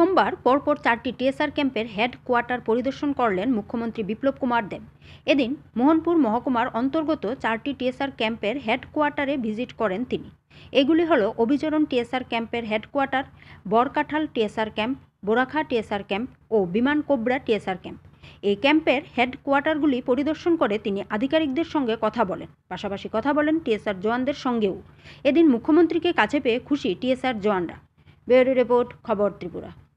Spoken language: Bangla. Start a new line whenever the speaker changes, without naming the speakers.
সোমবার পরপর চারটি টিএসআর ক্যাম্পের হেডকোয়ার্টার পরিদর্শন করলেন মুখ্যমন্ত্রী বিপ্লব কুমার দেব এদিন মোহনপুর মহকুমার অন্তর্গত চারটি টিএসআর ক্যাম্পের হেডকোয়ার্টারে ভিজিট করেন তিনি এগুলি হল অভিচরণ টিএসআর ক্যাম্পের headquarter Barkathal TSR camp Borakha TSR camp ও বিমান কোবরা টিএসআর ক্যাম্প এই ক্যাম্পের হেডকোয়ার্টারগুলি পরিদর্শন করে তিনি আধিকারিকদের সঙ্গে কথা বলেন পাশাপাশি কথা বলেন টিএসআর জওয়ানদের সঙ্গেও এদিন মুখ্যমন্ত্রীকে কাছে পেয়ে খুশি টিএসআর জওয়ানরা ব্যুরো রিপোর্ট খবর ত্রিপুরা